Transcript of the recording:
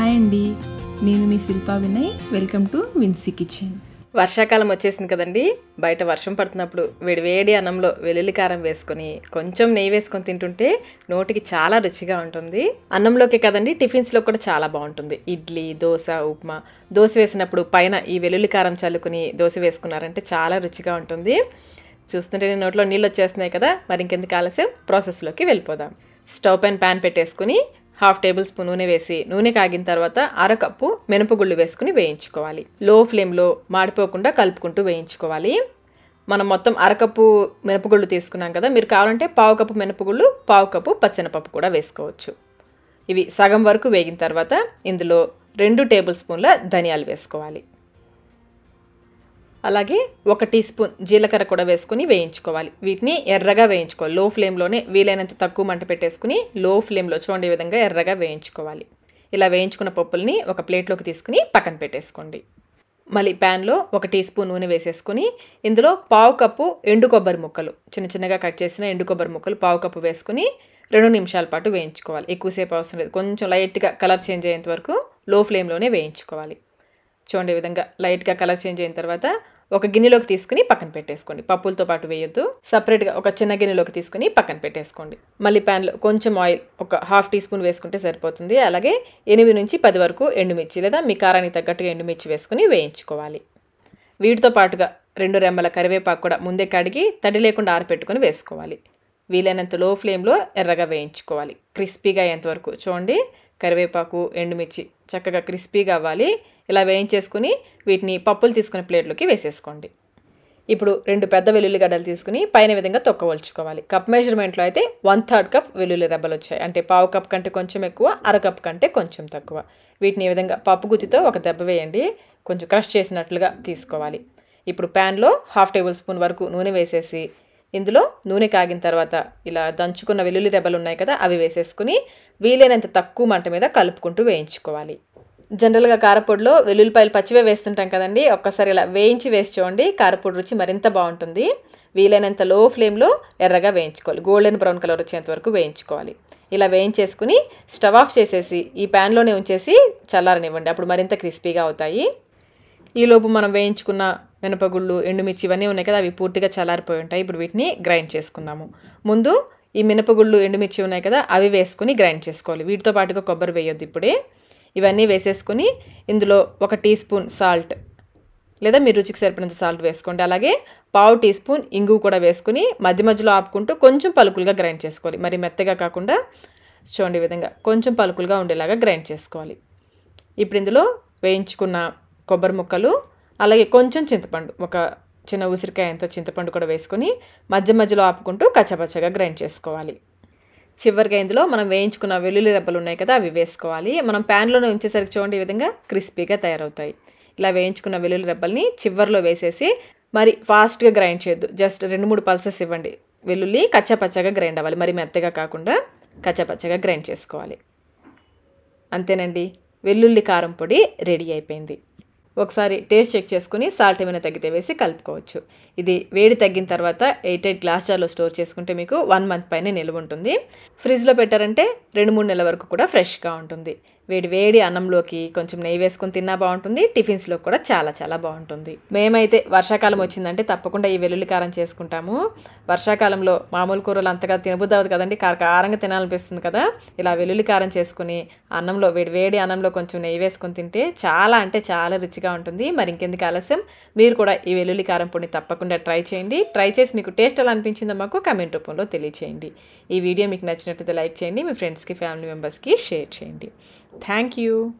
Hi అండి నేను మీ Shilpa Vinay welcome to Vinsy kitchen వర్షాకాలం వచ్చేసింది కదండి బయట వర్షం పడుతున్నప్పుడు వేడివేడి అన్నంలో వెల్లుల్లి కారం వేసుకొని కొంచెం నెయ్యి వేసుకొని తింటుంటే నోటికి చాలా రుచిగా ఉంటుంది అన్నంలోకే కదండి టిఫిన్స్లో కూడా చాలా బాగుంటుంది ఇడ్లీ దోశ ఉప్మా దోశ వేసినప్పుడు పైన ఈ వెల్లుల్లి కారం చల్లుకుని దోశ వేసుకున్నారంటే చాలా రుచిగా ఉంటుంది చూస్తుంటే నేను నోట్లో నీళ్ళు వచ్చేస్తున్నాయి కదా మరి ఇంకెందుకు ఆలస్యం ప్రాసెస్లోకి వెళ్ళిపోదాం స్టవ్ పైన ప్యాన్ పెట్టేసుకుని హాఫ్ టేబుల్ స్పూన్ నూనె వేసి నూనె కాగిన తర్వాత అరకప్పు మినపగుళ్ళు వేసుకుని వేయించుకోవాలి లో ఫ్లేమ్లో మాడిపోకుండా కలుపుకుంటూ వేయించుకోవాలి మనం మొత్తం అరకప్పు మినపగుళ్ళు తీసుకున్నాం కదా మీరు కావాలంటే పావు కప్పు మినపగుళ్ళు పావు కప్పు పచ్చనపప్పు కూడా వేసుకోవచ్చు ఇవి సగం వరకు వేగిన తర్వాత ఇందులో రెండు టేబుల్ స్పూన్ల ధనియాలు వేసుకోవాలి అలాగే ఒక టీ స్పూన్ జీలకర్ర కూడా వేసుకుని వేయించుకోవాలి వీటిని ఎర్రగా వేయించుకోవాలి లో ఫ్లేమ్లోనే వీలైనంత తక్కువ మంట పెట్టేసుకుని లో ఫ్లేమ్లో చూడండి విధంగా ఎర్రగా వేయించుకోవాలి ఇలా వేయించుకున్న పప్పుల్ని ఒక ప్లేట్లోకి తీసుకుని పక్కన పెట్టేసుకోండి మళ్ళీ ప్యాన్లో ఒక టీ స్పూన్ నూనె వేసేసుకుని ఇందులో పావు కప్పు ఎండు కొబ్బరి ముక్కలు చిన్న చిన్నగా కట్ చేసిన ఎండు కొబ్బరి ముక్కలు పావు కప్పు వేసుకుని రెండు నిమిషాల పాటు వేయించుకోవాలి ఎక్కువసేపు అవసరం లేదు కొంచెం లైట్గా కలర్ చేంజ్ అయ్యేంత వరకు లో ఫ్లేమ్లోనే వేయించుకోవాలి చూడండి విధంగా లైట్గా కలర్ చేంజ్ అయిన తర్వాత ఒక గిన్నెలోకి తీసుకుని పక్కన పెట్టేసుకోండి పప్పులతో పాటు వేయొద్దు సపరేట్గా ఒక చిన్న గిన్నెలోకి తీసుకుని పక్కన పెట్టేసుకోండి మళ్ళీ ప్యాన్లో కొంచెం ఆయిల్ ఒక హాఫ్ టీ స్పూన్ వేసుకుంటే సరిపోతుంది అలాగే ఎనిమిది నుంచి పది వరకు ఎండుమిర్చి లేదా మీ కారానికి తగ్గట్టుగా ఎండుమిర్చి వేసుకుని వేయించుకోవాలి వీటితో పాటుగా రెండు రెమ్మల కరివేపాకు కూడా ముందే కడిగి తడి లేకుండా ఆరపెట్టుకుని వేసుకోవాలి వీలైనంత లో ఫ్లేమ్లో ఎర్రగా వేయించుకోవాలి క్రిస్పీగా అయ్యేంతవరకు చూడండి కరివేపాకు ఎండుమిర్చి చక్కగా క్రిస్పీగా అవ్వాలి ఇలా వేయించేసుకుని వీటిని పప్పులు తీసుకునే ప్లేట్లోకి వేసేసుకోండి ఇప్పుడు రెండు పెద్ద వెల్లుల్లిగడ్డలు తీసుకుని పైన విధంగా తొక్కవలుచుకోవాలి కప్ మెజర్మెంట్లో అయితే వన్ థర్డ్ కప్ వెల్లుల్లి రెబ్బలు వచ్చాయి అంటే పావు కప్ కంటే కొంచెం ఎక్కువ అర కప్ కంటే కొంచెం తక్కువ వీటిని ఈ విధంగా పప్పు గుత్తితో ఒక దెబ్బ వేయండి కొంచెం క్రష్ చేసినట్లుగా తీసుకోవాలి ఇప్పుడు ప్యాన్లో హాఫ్ టేబుల్ స్పూన్ వరకు నూనె వేసేసి ఇందులో నూనె కాగిన తర్వాత ఇలా దంచుకున్న వెల్లుల్లి రెబ్బలు ఉన్నాయి కదా అవి వేసేసుకుని వీలైనంత తక్కువ మంట మీద కలుపుకుంటూ వేయించుకోవాలి జనరల్గా కారపొడిలో వెల్లుల్లిపాయలు పచ్చివే వేస్తుంటాం కదండి ఒక్కసారి ఇలా వేయించి వేసి చూడండి కారపొడి రుచి మరింత బాగుంటుంది వీలైనంత లో ఫ్లేమ్లో ఎర్రగా వేయించుకోవాలి గోల్డెన్ బ్రౌన్ కలర్ వచ్చేంత వరకు వేయించుకోవాలి ఇలా వేయించేసుకుని స్టవ్ ఆఫ్ చేసేసి ఈ ప్యాన్లోనే ఉంచేసి చల్లారనివ్వండి అప్పుడు మరింత క్రిస్పీగా అవుతాయి ఈలోపు మనం వేయించుకున్న మినపగుళ్ళు ఎండుమిర్చి ఇవన్నీ ఉన్నాయి కదా అవి పూర్తిగా చల్లారిపోయి ఉంటాయి ఇప్పుడు వీటిని గ్రైండ్ చేసుకుందాము ముందు ఈ మినపగుళ్ళు ఎండుమిర్చి ఉన్నాయి కదా అవి వేసుకుని గ్రైండ్ చేసుకోవాలి వీటితో పాటుగా కొబ్బరి వేయొద్దు ఇప్పుడే ఇవన్నీ వేసేసుకుని ఇందులో ఒక టీ స్పూన్ సాల్ట్ లేదా మీ రుచికి సరిపడినంత సాల్ట్ వేసుకోండి అలాగే పావు టీ స్పూన్ ఇంగు కూడా వేసుకుని మధ్య మధ్యలో ఆపుకుంటూ కొంచెం పలుకులుగా గ్రైండ్ చేసుకోవాలి మరి మెత్తగా కాకుండా చూడండి విధంగా కొంచెం పలుకులుగా ఉండేలాగా గ్రైండ్ చేసుకోవాలి ఇప్పుడు ఇందులో వేయించుకున్న కొబ్బరి ముక్కలు అలాగే కొంచెం చింతపండు ఒక చిన్న ఉసిరికాయ అంత చింతపండు కూడా వేసుకొని మధ్య మధ్యలో ఆపుకుంటూ కచ్చపచ్చగా గ్రైండ్ చేసుకోవాలి చివరిగా ఇందులో మనం వేయించుకున్న వెల్లుల్లి రెబ్బలు ఉన్నాయి కదా అవి వేసుకోవాలి మనం ప్యాన్లోనే ఉంచేసరికి చూడండి ఈ విధంగా క్రిస్పీగా తయారవుతాయి ఇలా వేయించుకున్న వెల్లుల్లి రెబ్బల్ని చివరిలో వేసేసి మరి ఫాస్ట్గా గ్రైండ్ చేయొద్దు జస్ట్ రెండు మూడు పల్సెస్ ఇవ్వండి వెల్లుల్లి కచ్చపచ్చగా గ్రైండ్ అవ్వాలి మరి మెత్తగా కాకుండా కచ్చపచ్చగా గ్రైండ్ చేసుకోవాలి అంతేనండి వెల్లుల్లి కారం పొడి రెడీ అయిపోయింది ఒకసారి టేస్ట్ చెక్ చేసుకుని సాల్ట్ ఏమైనా తగ్గితే వేసి కలుపుకోవచ్చు ఇది వేడి తగ్గిన తర్వాత ఎయిట్ ఎయిట్ గ్లాస్ జార్లో స్టోర్ చేసుకుంటే మీకు వన్ మంత్ పైన నిలువ ఉంటుంది ఫ్రిడ్జ్లో పెట్టారంటే రెండు మూడు నెలల వరకు కూడా ఫ్రెష్గా ఉంటుంది వేడి వేడి అన్నంలోకి కొంచెం నెయ్యి వేసుకొని తిన్నా బాగుంటుంది టిఫిన్స్లో కూడా చాలా చాలా బాగుంటుంది మేమైతే వర్షాకాలం వచ్చిందంటే తప్పకుండా ఈ వెల్లుల్లి కారం చేసుకుంటాము వర్షాకాలంలో మామూలు కూరలు అంతగా తినబుద్ది అవ్వదు కదండి కారంగా తినాలనిపిస్తుంది కదా ఇలా వెల్లుల్లి కారం చేసుకుని అన్నంలో వేడి వేడి అన్నంలో కొంచెం నెయ్యి వేసుకొని తింటే చాలా అంటే చాలా రుచిగా ఉంటుంది మరి ఇంకెందుకు ఆలస్యం మీరు కూడా ఈ వెల్లుల్లి కారం పొడిని తప్పకుండా ట్రై చేయండి ట్రై చేసి మీకు టేస్ట్ ఎలా అనిపించిందో మాకు కమెంట్ రూపంలో తెలియచేయండి ఈ వీడియో మీకు నచ్చినట్లయితే లైక్ చేయండి మీ ఫ్రెండ్స్కి ఫ్యామిలీ మెంబర్స్కి షేర్ చేయండి Thank you.